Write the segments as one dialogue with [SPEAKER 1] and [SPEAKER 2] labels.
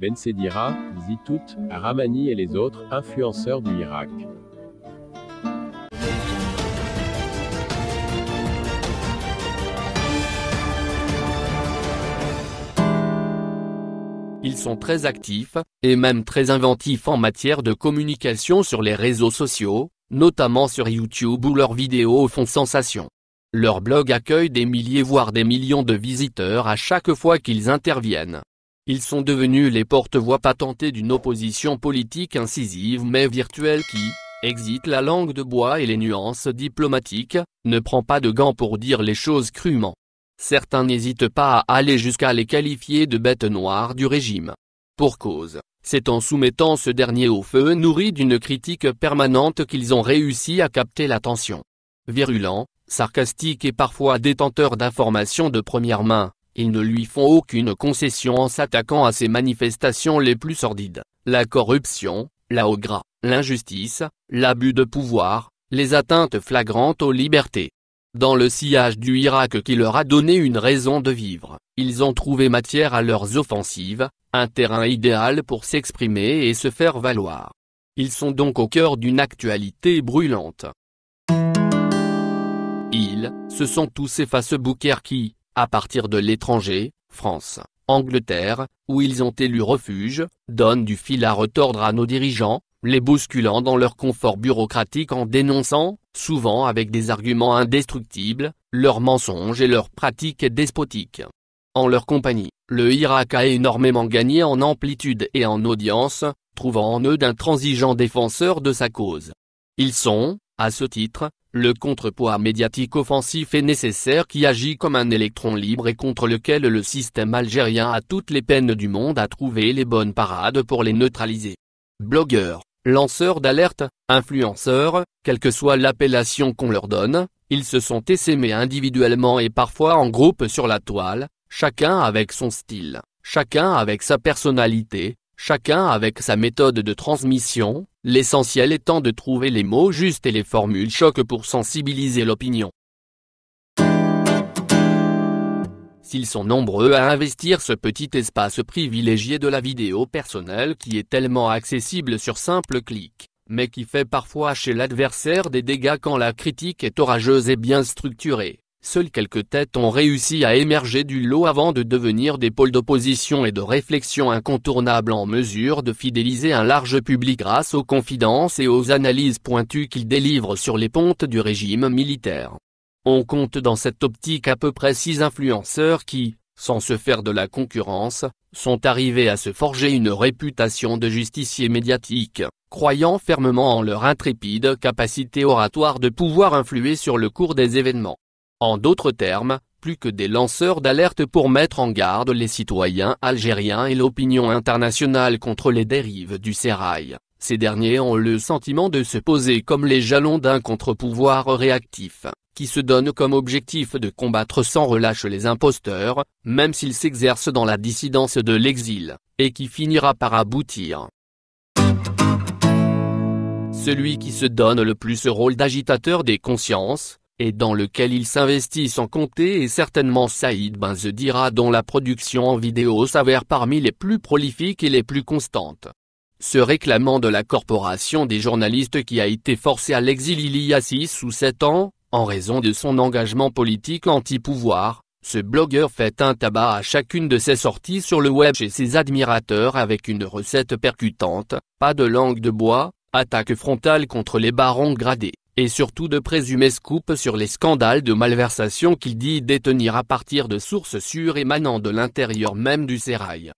[SPEAKER 1] Ben Sedira, Zitout, Ramani et les autres influenceurs du Irak. Ils sont très actifs, et même très inventifs en matière de communication sur les réseaux sociaux, notamment sur YouTube où leurs vidéos font sensation. Leur blog accueille des milliers voire des millions de visiteurs à chaque fois qu'ils interviennent. Ils sont devenus les porte-voix patentés d'une opposition politique incisive mais virtuelle qui, exite la langue de bois et les nuances diplomatiques, ne prend pas de gants pour dire les choses crûment. Certains n'hésitent pas à aller jusqu'à les qualifier de bêtes noires du régime. Pour cause, c'est en soumettant ce dernier au feu nourri d'une critique permanente qu'ils ont réussi à capter l'attention. Virulent, sarcastique et parfois détenteur d'informations de première main, ils ne lui font aucune concession en s'attaquant à ses manifestations les plus sordides, la corruption, la haut l'injustice, l'abus de pouvoir, les atteintes flagrantes aux libertés. Dans le sillage du Irak qui leur a donné une raison de vivre, ils ont trouvé matière à leurs offensives, un terrain idéal pour s'exprimer et se faire valoir. Ils sont donc au cœur d'une actualité brûlante. Ils, ce sont tous ces face qui, à partir de l'étranger, France, Angleterre, où ils ont élu refuge, donnent du fil à retordre à nos dirigeants, les bousculant dans leur confort bureaucratique en dénonçant, souvent avec des arguments indestructibles, leurs mensonges et leurs pratiques despotiques. En leur compagnie, le Irak a énormément gagné en amplitude et en audience, trouvant en eux d'intransigeants défenseurs de sa cause. Ils sont, à ce titre, le contrepoids médiatique offensif est nécessaire qui agit comme un électron libre et contre lequel le système algérien a toutes les peines du monde à trouver les bonnes parades pour les neutraliser. Blogueurs, lanceurs d'alerte, influenceurs, quelle que soit l'appellation qu'on leur donne, ils se sont essaimés individuellement et parfois en groupe sur la toile, chacun avec son style, chacun avec sa personnalité, chacun avec sa méthode de transmission, l'essentiel étant de trouver les mots justes et les formules choc pour sensibiliser l'opinion. S'ils sont nombreux à investir ce petit espace privilégié de la vidéo personnelle qui est tellement accessible sur simple clic, mais qui fait parfois chez l'adversaire des dégâts quand la critique est orageuse et bien structurée. Seules quelques têtes ont réussi à émerger du lot avant de devenir des pôles d'opposition et de réflexion incontournables en mesure de fidéliser un large public grâce aux confidences et aux analyses pointues qu'ils délivrent sur les pontes du régime militaire. On compte dans cette optique à peu près six influenceurs qui, sans se faire de la concurrence, sont arrivés à se forger une réputation de justiciers médiatiques croyant fermement en leur intrépide capacité oratoire de pouvoir influer sur le cours des événements en d'autres termes, plus que des lanceurs d'alerte pour mettre en garde les citoyens algériens et l'opinion internationale contre les dérives du sérail. Ces derniers ont le sentiment de se poser comme les jalons d'un contre-pouvoir réactif, qui se donne comme objectif de combattre sans relâche les imposteurs, même s'ils s'exercent dans la dissidence de l'exil, et qui finira par aboutir. Celui qui se donne le plus ce rôle d'agitateur des consciences, et dans lequel il s'investit sans compter et certainement Saïd Benzedira dont la production en vidéo s'avère parmi les plus prolifiques et les plus constantes. Se réclamant de la corporation des journalistes qui a été forcée à l'exil il y a 6 ou 7 ans, en raison de son engagement politique anti-pouvoir, ce blogueur fait un tabac à chacune de ses sorties sur le web chez ses admirateurs avec une recette percutante, pas de langue de bois, attaque frontale contre les barons gradés et surtout de présumer scoop sur les scandales de malversation qu'il dit détenir à partir de sources sûres émanant de l'intérieur même du sérail.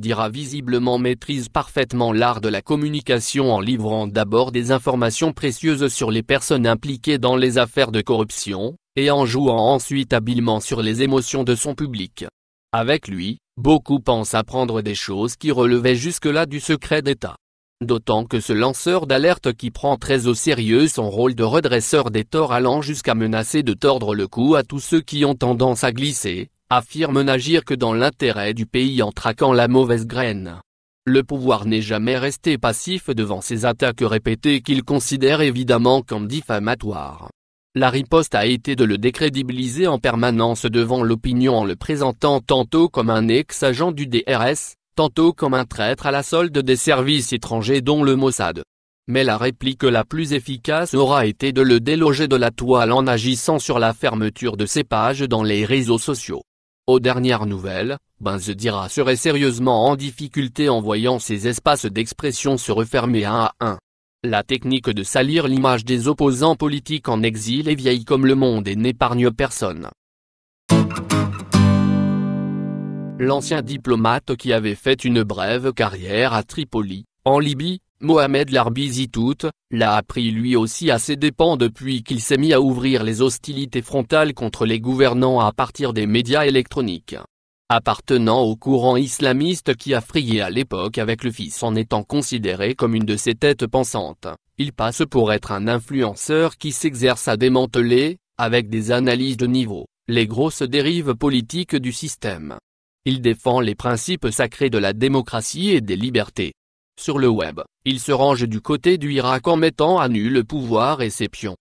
[SPEAKER 1] dira visiblement maîtrise parfaitement l'art de la communication en livrant d'abord des informations précieuses sur les personnes impliquées dans les affaires de corruption, et en jouant ensuite habilement sur les émotions de son public. Avec lui, beaucoup pensent apprendre des choses qui relevaient jusque-là du secret d'État. D'autant que ce lanceur d'alerte qui prend très au sérieux son rôle de redresseur des torts allant jusqu'à menacer de tordre le cou à tous ceux qui ont tendance à glisser, affirme n'agir que dans l'intérêt du pays en traquant la mauvaise graine. Le pouvoir n'est jamais resté passif devant ces attaques répétées qu'il considère évidemment comme diffamatoires. La riposte a été de le décrédibiliser en permanence devant l'opinion en le présentant tantôt comme un ex-agent du DRS, tantôt comme un traître à la solde des services étrangers dont le Mossad. Mais la réplique la plus efficace aura été de le déloger de la toile en agissant sur la fermeture de ses pages dans les réseaux sociaux. Aux dernières nouvelles, Benzedira serait sérieusement en difficulté en voyant ses espaces d'expression se refermer un à un. La technique de salir l'image des opposants politiques en exil est vieille comme le monde et n'épargne personne. L'ancien diplomate qui avait fait une brève carrière à Tripoli, en Libye, Mohamed Zitout, l'a appris lui aussi à ses dépens depuis qu'il s'est mis à ouvrir les hostilités frontales contre les gouvernants à partir des médias électroniques. Appartenant au courant islamiste qui a frié à l'époque avec le fils en étant considéré comme une de ses têtes pensantes, il passe pour être un influenceur qui s'exerce à démanteler, avec des analyses de niveau, les grosses dérives politiques du système. Il défend les principes sacrés de la démocratie et des libertés. Sur le web, il se range du côté du Irak en mettant à nu le pouvoir et ses pions.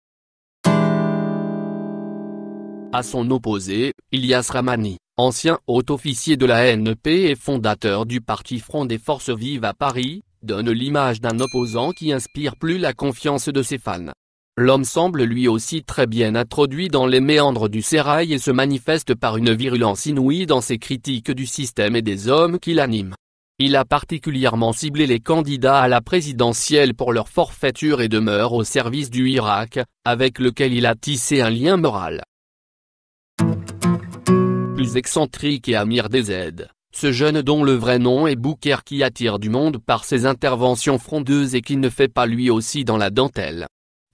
[SPEAKER 1] À son opposé, Ilyas Ramani, ancien haut officier de la NP et fondateur du parti Front des Forces Vives à Paris, donne l'image d'un opposant qui inspire plus la confiance de ses fans. L'homme semble lui aussi très bien introduit dans les méandres du sérail et se manifeste par une virulence inouïe dans ses critiques du système et des hommes qui l'animent. Il a particulièrement ciblé les candidats à la présidentielle pour leur forfaiture et demeure au service du Irak, avec lequel il a tissé un lien moral. Plus excentrique et Amir des aides. Ce jeune dont le vrai nom est Bouker qui attire du monde par ses interventions frondeuses et qui ne fait pas lui aussi dans la dentelle.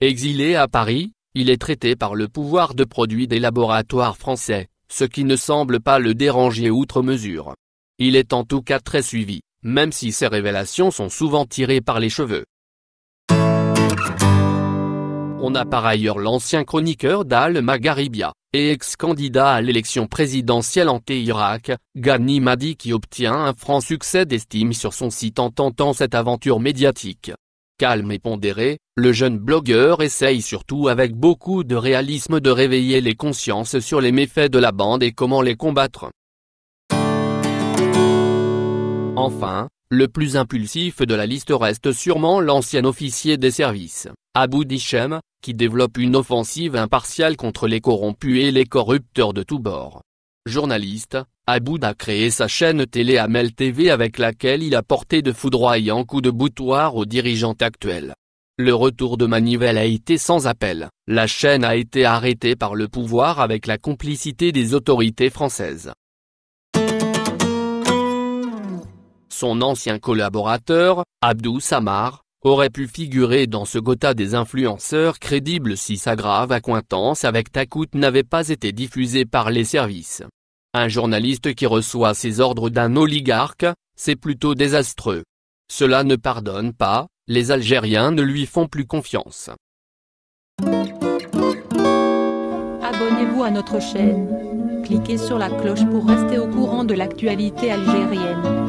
[SPEAKER 1] Exilé à Paris, il est traité par le pouvoir de produits des laboratoires français, ce qui ne semble pas le déranger outre mesure. Il est en tout cas très suivi, même si ses révélations sont souvent tirées par les cheveux. On a par ailleurs l'ancien chroniqueur d'Al Magaribia, et ex-candidat à l'élection présidentielle en irak Ghani Madi qui obtient un franc succès d'estime sur son site en tentant cette aventure médiatique. Calme et pondéré, le jeune blogueur essaye surtout avec beaucoup de réalisme de réveiller les consciences sur les méfaits de la bande et comment les combattre. Enfin, le plus impulsif de la liste reste sûrement l'ancien officier des services, Abou Hichem, qui développe une offensive impartiale contre les corrompus et les corrupteurs de tous bords. Journaliste, Aboud a créé sa chaîne télé Amel TV avec laquelle il a porté de foudroyants coups de boutoir aux dirigeants actuels. Le retour de manivelle a été sans appel, la chaîne a été arrêtée par le pouvoir avec la complicité des autorités françaises. Son ancien collaborateur, Abdou Samar, aurait pu figurer dans ce Gotha des influenceurs crédibles si sa grave accointance avec Takout n'avait pas été diffusée par les services. Un journaliste qui reçoit ses ordres d'un oligarque, c'est plutôt désastreux. Cela ne pardonne pas, les Algériens ne lui font plus confiance. Abonnez-vous à notre chaîne. Cliquez sur la cloche pour rester au courant de l'actualité algérienne.